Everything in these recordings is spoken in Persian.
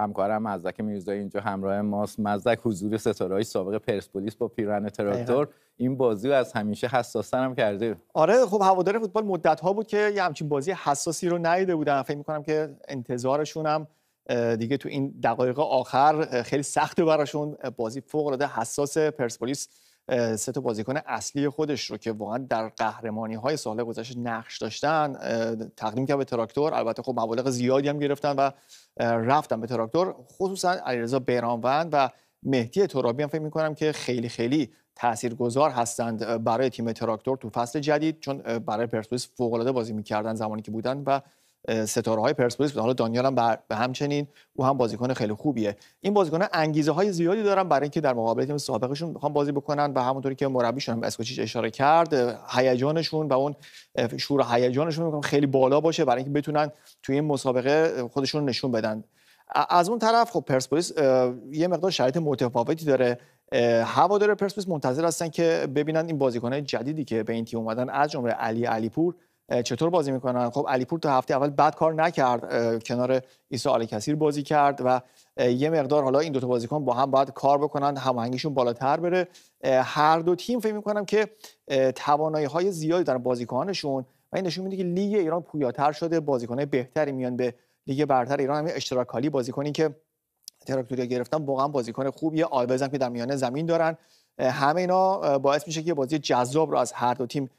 همکارم مزدک میرزایی اینجا همراه ماست مزدک حضور های سابق پرسپولیس با پیرن تراکتور این بازی رو از همیشه حساس‌تر هم کرده آره خب هوادار فوتبال مدت ها بود که یه همچین بازی حساسی رو ندیده بودن فکر میکنم که انتظارشون هم دیگه تو این دقایق آخر خیلی سخته براشون بازی فوق حساس پرسپولیس سه تا بازیکن اصلی خودش رو که واقعا در قهرمانی های سال گذشته نقش داشتن تقدیم کرد به تراکتور البته خب مبالغ زیادی هم گرفتن و رفتن به تراکتور خصوصا علیرضا بیرانوند و مهدی ترابی هم فکر میکنم که خیلی خیلی تاثیرگذار هستند برای تیم تراکتور تو فصل جدید چون برای پرسپولیس فوق العاده بازی میکردن زمانی که بودن و ستاره های پرسپولیس بود حالا دانیال هم بر... همچنین او هم بازیکن خیلی خوبیه این بازیکن ها انگیزه های زیادی دارن برای اینکه در مقابل تیم سابقشون بخوام بازی بکنن و همونطوری که مربیشون هم اسکوچیچ اشاره کرد هیجانشون و اون شور هیجانشون خیلی بالا باشه برای اینکه بتونن توی این مسابقه خودشون نشون بدن از اون طرف خب پرسپولیس یه مقدار شرایط متفاوتی داره هوادار پرسپولیس منتظر هستن که ببینن این بازیکنان جدیدی که به این اومدن از جمله علی علیپور چطور بازی میکنن خب علیپور تا هفته اول بد کار نکرد کنار ایسا آل کثیر بازی کرد و یه مقدار حالا این دوتا بازیکن با هم باید کار بکنن هماهنگیشون بالاتر بره هر دو تیم فکر میکنم که توانایی های زیادی دارن بازیکنانشون و این نشون میده که لیگ ایران پویاتر شده بازیکنه بهتری میان به لیگ برتر ایران همین اشتراکالی بازیکنی که تراکتوریا گرفتن واقعا بازیکن خوبیه آلوزن که در میانه زمین دارن همه اینا باعث میشه که بازی جذاب رو از هر دو تیم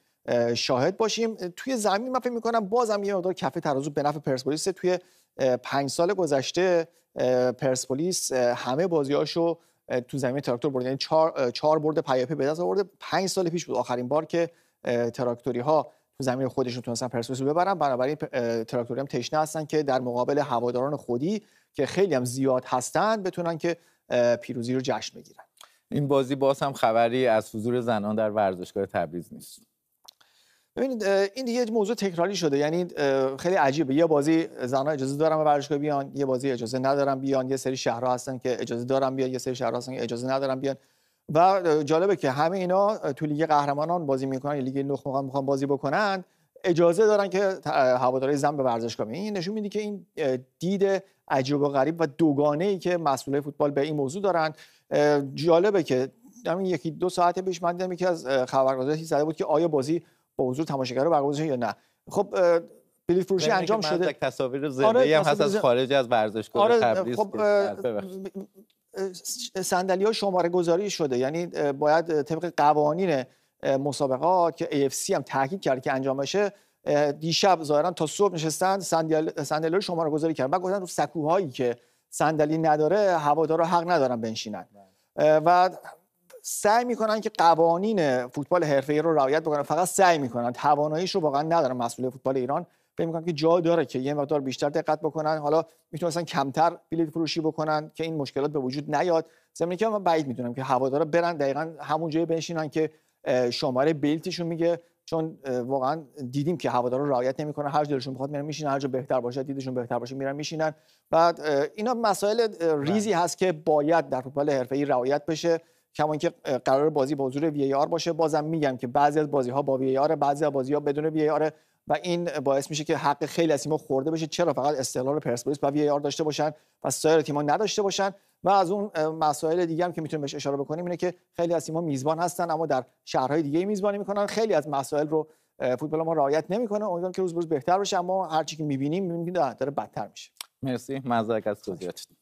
شاهد باشیم توی زمین من فکر می‌کنم بازم یه مقدار کف ترازو به نفع پرسپولیس توی پنج سال گذشته پرسپولیس همه بازیاشو تو زمین تراکتور برد یعنی چهار, چهار برد پیاپی به دست آورده پنج سال پیش بود آخرین بار که تراکتوری ها تو زمین خودشون تونستن پرسپولیس رو ببرن بنابراین تراکتوری هم تشنه هستن که در مقابل هواداران خودی که خیلی هم زیاد هستن بتونن که پیروزی رو جشن بگیرن این بازی باز هم خبری از حضور زنان در ورزشگاه تبریز نیست ببینید این دیگه موضوع تکراری شده یعنی خیلی عجیبه یه بازی زنها اجازه دارن ورزشگاه بیان یه بازی اجازه ندارن بیان یه سری شهرها هستن که اجازه دارن بیان یه سری شهرها هستن که اجازه ندارن بیان و جالبه که همه اینا تو لیگ قهرمانان بازی میکنن یا لیگ نخبه میخوان بازی بکنن اجازه دارن که هواداری زن به ورزشگاه بیان این نشون میده که این دید عجیب و غریب و دوگانه ای که مسئول فوتبال به این موضوع دارن جالبه که همین یکی دو ساعت پیش من دیدم یکی از خبرگزاری زده بود که آیا بازی با حضور تماشاگر رو برگزار یا نه خب بلیط فروشی انجام شده تصاویر آره، زنده آره، هم هست از خارج از ورزشگاه آره، تبریز خب، صندلی ها شماره گذاری شده یعنی باید طبق قوانین مسابقات که AFC هم تاکید کرد که انجام بشه دیشب ظاهرا تا صبح نشستن صندلی صندلی شماره گذاری کردن و گفتن رو سکوهایی که صندلی نداره هوادارا حق ندارن بنشینن بله. و سعی میکنن که قوانین فوتبال ای رو رعایت بکنن فقط سعی میکنن تواناییش رو واقعا ندارن مسئول فوتبال ایران فکر میکنن که جا داره که یه مقدار بیشتر دقت بکنن حالا میتونن کمتر بلیت فروشی بکنن که این مشکلات به وجود نیاد ضمن که من بعید میدونم که هوادارا برن دقیقا همون جای بنشینن که شماره بلیتشون میگه چون واقعا دیدیم که هوادارا رعایت نمیکنن هر دلشون بخواد میرن میشینن هر جا بهتر باشه دیدشون بهتر باشه میرن میشینن بعد اینا مسائل ریزی بله. هست که باید در فوتبال حرفه ای رعایت بشه کما که قرار بازی با حضور وی آر باشه بازم میگم که بعضی از بازی ها با وی آر بعضی از بازی ها بدون وی آر و این باعث میشه که حق خیلی از تیم‌ها خورده بشه چرا فقط استقلال پرسپولیس با وی آر داشته باشن و سایر تیم‌ها نداشته باشن و از اون مسائل دیگه هم که میتونیم بهش اشاره بکنیم اینه که خیلی از تیم‌ها میزبان هستن اما در شهرهای دیگه میزبانی میکنن خیلی از مسائل رو فوتبال ما رعایت نمیکنه امیدوارم که روز بروز بهتر بشه اما هر چی که میبینیم میبینیم که داره بدتر میشه مرسی معذرت از توضیحاتت